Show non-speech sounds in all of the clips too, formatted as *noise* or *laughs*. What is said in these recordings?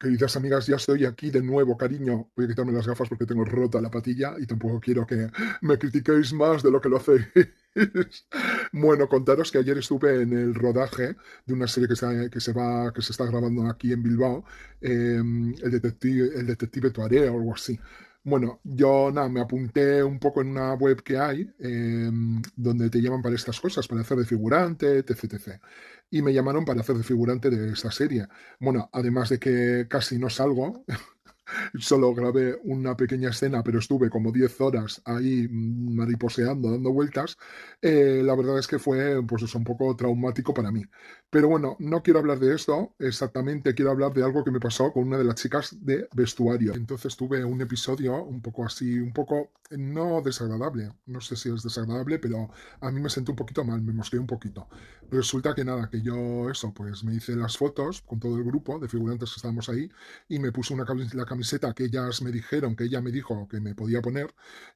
Queridas amigas, ya estoy aquí de nuevo, cariño. Voy a quitarme las gafas porque tengo rota la patilla y tampoco quiero que me critiquéis más de lo que lo hacéis. *laughs* bueno, contaros que ayer estuve en el rodaje de una serie que se, que se, va, que se está grabando aquí en Bilbao, em, el, detective, el detective Tuareg o algo así. Bueno, yo nada, me apunté un poco en una web que hay em, donde te llaman para estas cosas, para hacer de figurante, etc, etc. Y me llamaron para hacer de figurante de esta serie. Bueno, además de que casi no salgo, *laughs* Solo grabé una pequeña escena, pero estuve como 10 horas ahí mm, mariposeando, dando vueltas. Eh, la verdad es que fue pues eso, un poco traumático para mí. Pero bueno, no quiero hablar de esto exactamente, quiero hablar de algo que me pasó con una de las chicas de vestuario. Entonces tuve un episodio un poco así, un poco eh, no desagradable. No sé si es desagradable, pero a mí me sentí un poquito mal, me mostré un poquito. Resulta que nada, que yo eso, pues me hice las fotos con todo el grupo de figurantes que estábamos ahí y me puse una cámara la que ellas me dijeron, que ella me dijo que me podía poner,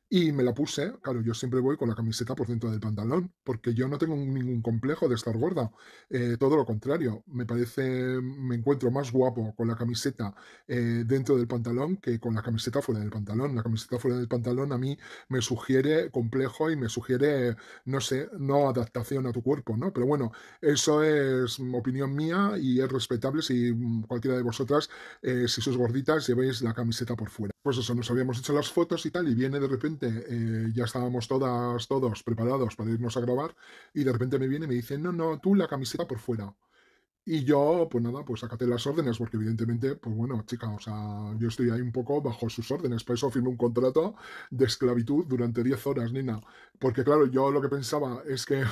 y me la puse. Claro, yo siempre voy con la camiseta por dentro del pantalón, porque yo no tengo ningún complejo de estar gorda. Eh, todo lo contrario, me parece, me encuentro más guapo con la camiseta eh, dentro del pantalón que con la camiseta fuera del pantalón. La camiseta fuera del pantalón a mí me sugiere complejo y me sugiere, no sé, no adaptación a tu cuerpo, ¿no? Pero bueno, eso es opinión mía y es respetable si cualquiera de vosotras, eh, si sois gorditas, llevéis la camiseta por fuera. Pues eso, nos habíamos hecho las fotos y tal, y viene de repente, eh, ya estábamos todas, todos preparados para irnos a grabar, y de repente me viene y me dice, no, no, tú la camiseta por fuera. Y yo, pues nada, pues acaté las órdenes, porque evidentemente, pues bueno, chica, o sea, yo estoy ahí un poco bajo sus órdenes, para eso firmé un contrato de esclavitud durante 10 horas, Nina. Porque claro, yo lo que pensaba es que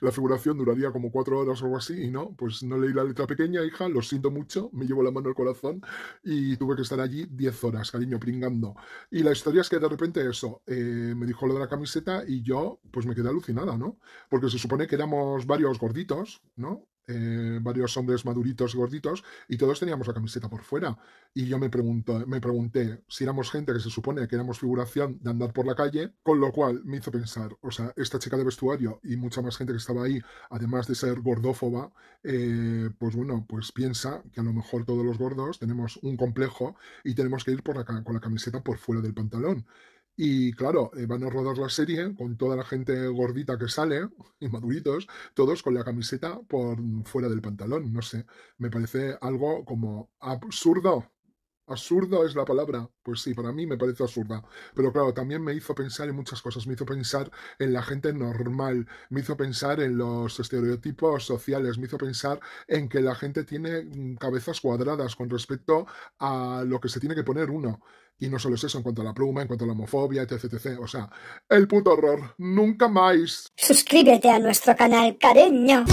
la figuración duraría como cuatro horas o algo así, y no, pues no leí la letra pequeña, hija, lo siento mucho, me llevo la mano al corazón y tuve que estar allí diez horas, cariño, pringando. Y la historia es que de repente eso, eh, me dijo lo de la camiseta y yo pues me quedé alucinada, ¿no? Porque se supone que éramos varios gorditos, ¿no? Eh, varios hombres maduritos, gorditos, y todos teníamos la camiseta por fuera. Y yo me, pregunto, me pregunté si éramos gente que se supone que éramos figuración de andar por la calle, con lo cual me hizo pensar, o sea, esta chica de vestuario y mucha más gente que estaba ahí, además de ser gordófoba, eh, pues bueno, pues piensa que a lo mejor todos los gordos tenemos un complejo y tenemos que ir por la, con la camiseta por fuera del pantalón. Y claro, eh, van a rodar la serie con toda la gente gordita que sale y maduritos, todos con la camiseta por fuera del pantalón. No sé, me parece algo como absurdo, absurdo es la palabra. Pues sí, para mí me parece absurda. Pero claro, también me hizo pensar en muchas cosas. Me hizo pensar en la gente normal. Me hizo pensar en los estereotipos sociales. Me hizo pensar en que la gente tiene mm, cabezas cuadradas con respecto a lo que se tiene que poner uno. Y no solo es eso, en cuanto a la pluma, en cuanto a la homofobia, etc, O sea, el puto horror. Nunca más. Suscríbete a nuestro canal, cariño.